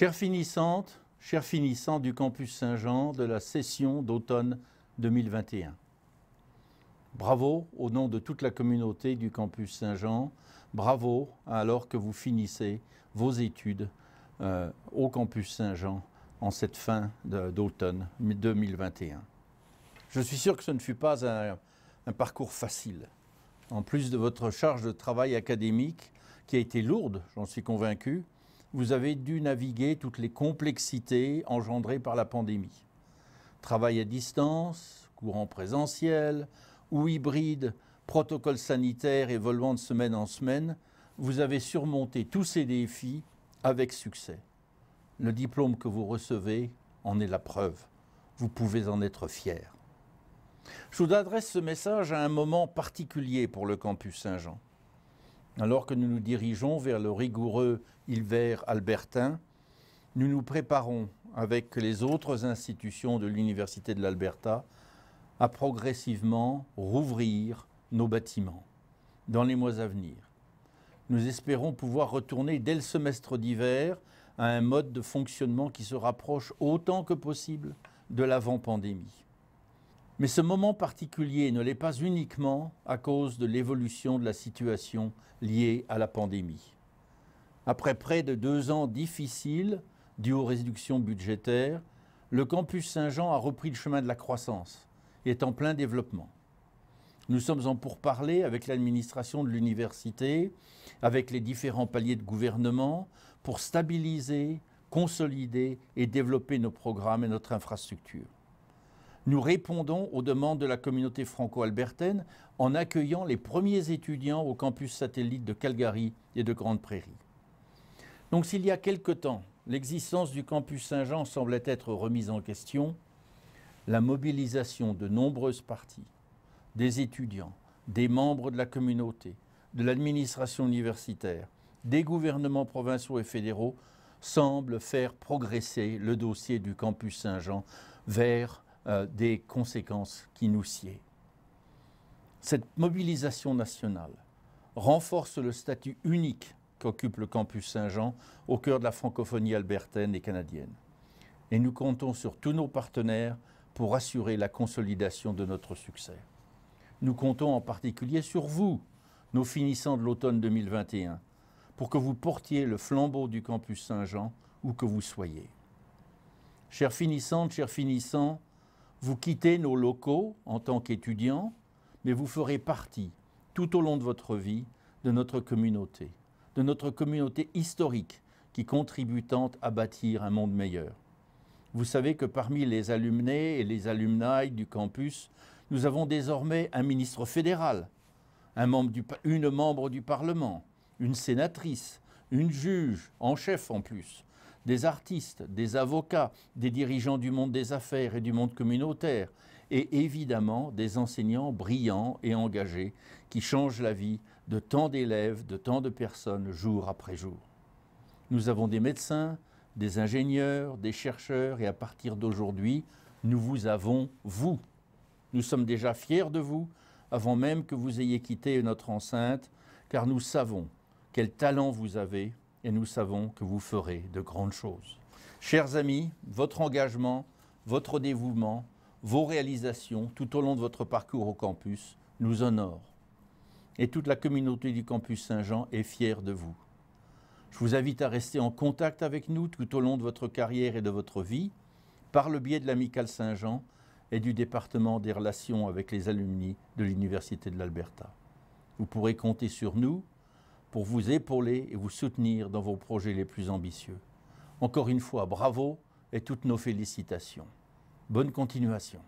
Chères finissantes, chers finissants du campus Saint-Jean de la session d'automne 2021. Bravo au nom de toute la communauté du campus Saint-Jean. Bravo alors que vous finissez vos études euh, au campus Saint-Jean en cette fin d'automne 2021. Je suis sûr que ce ne fut pas un parcours facile. En plus de votre charge de travail académique qui a été lourde, j'en suis convaincu, vous avez dû naviguer toutes les complexités engendrées par la pandémie. Travail à distance, courant présentiel ou hybride, protocole sanitaire évoluant de semaine en semaine, vous avez surmonté tous ces défis avec succès. Le diplôme que vous recevez en est la preuve. Vous pouvez en être fier. Je vous adresse ce message à un moment particulier pour le campus Saint-Jean alors que nous nous dirigeons vers le rigoureux hiver albertain, nous nous préparons avec les autres institutions de l'Université de l'Alberta à progressivement rouvrir nos bâtiments dans les mois à venir. Nous espérons pouvoir retourner dès le semestre d'hiver à un mode de fonctionnement qui se rapproche autant que possible de l'avant-pandémie. Mais ce moment particulier ne l'est pas uniquement à cause de l'évolution de la situation liée à la pandémie. Après près de deux ans difficiles dus aux réductions budgétaires, le campus Saint-Jean a repris le chemin de la croissance et est en plein développement. Nous sommes en pourparlers avec l'administration de l'université, avec les différents paliers de gouvernement, pour stabiliser, consolider et développer nos programmes et notre infrastructure nous répondons aux demandes de la communauté franco-albertaine en accueillant les premiers étudiants au campus satellite de Calgary et de Grande Prairie. Donc s'il y a quelque temps, l'existence du campus Saint-Jean semblait être remise en question, la mobilisation de nombreuses parties, des étudiants, des membres de la communauté, de l'administration universitaire, des gouvernements provinciaux et fédéraux semble faire progresser le dossier du campus Saint-Jean vers euh, des conséquences qui nous sied. Cette mobilisation nationale renforce le statut unique qu'occupe le campus Saint-Jean au cœur de la francophonie albertaine et canadienne. Et nous comptons sur tous nos partenaires pour assurer la consolidation de notre succès. Nous comptons en particulier sur vous, nos finissants de l'automne 2021, pour que vous portiez le flambeau du campus Saint-Jean où que vous soyez. Chers finissantes, chers finissants, vous quittez nos locaux en tant qu'étudiant, mais vous ferez partie, tout au long de votre vie, de notre communauté, de notre communauté historique qui contribue tant à bâtir un monde meilleur. Vous savez que parmi les alumnés et les alumni du campus, nous avons désormais un ministre fédéral, un membre une membre du Parlement, une sénatrice, une juge, en chef en plus, des artistes, des avocats, des dirigeants du monde des affaires et du monde communautaire, et évidemment des enseignants brillants et engagés qui changent la vie de tant d'élèves, de tant de personnes jour après jour. Nous avons des médecins, des ingénieurs, des chercheurs, et à partir d'aujourd'hui, nous vous avons, vous. Nous sommes déjà fiers de vous, avant même que vous ayez quitté notre enceinte, car nous savons quel talent vous avez, et nous savons que vous ferez de grandes choses. Chers amis, votre engagement, votre dévouement, vos réalisations tout au long de votre parcours au campus nous honorent. Et toute la communauté du campus Saint-Jean est fière de vous. Je vous invite à rester en contact avec nous tout au long de votre carrière et de votre vie par le biais de l'Amicale Saint-Jean et du département des relations avec les alumni de l'Université de l'Alberta. Vous pourrez compter sur nous pour vous épauler et vous soutenir dans vos projets les plus ambitieux. Encore une fois, bravo et toutes nos félicitations. Bonne continuation.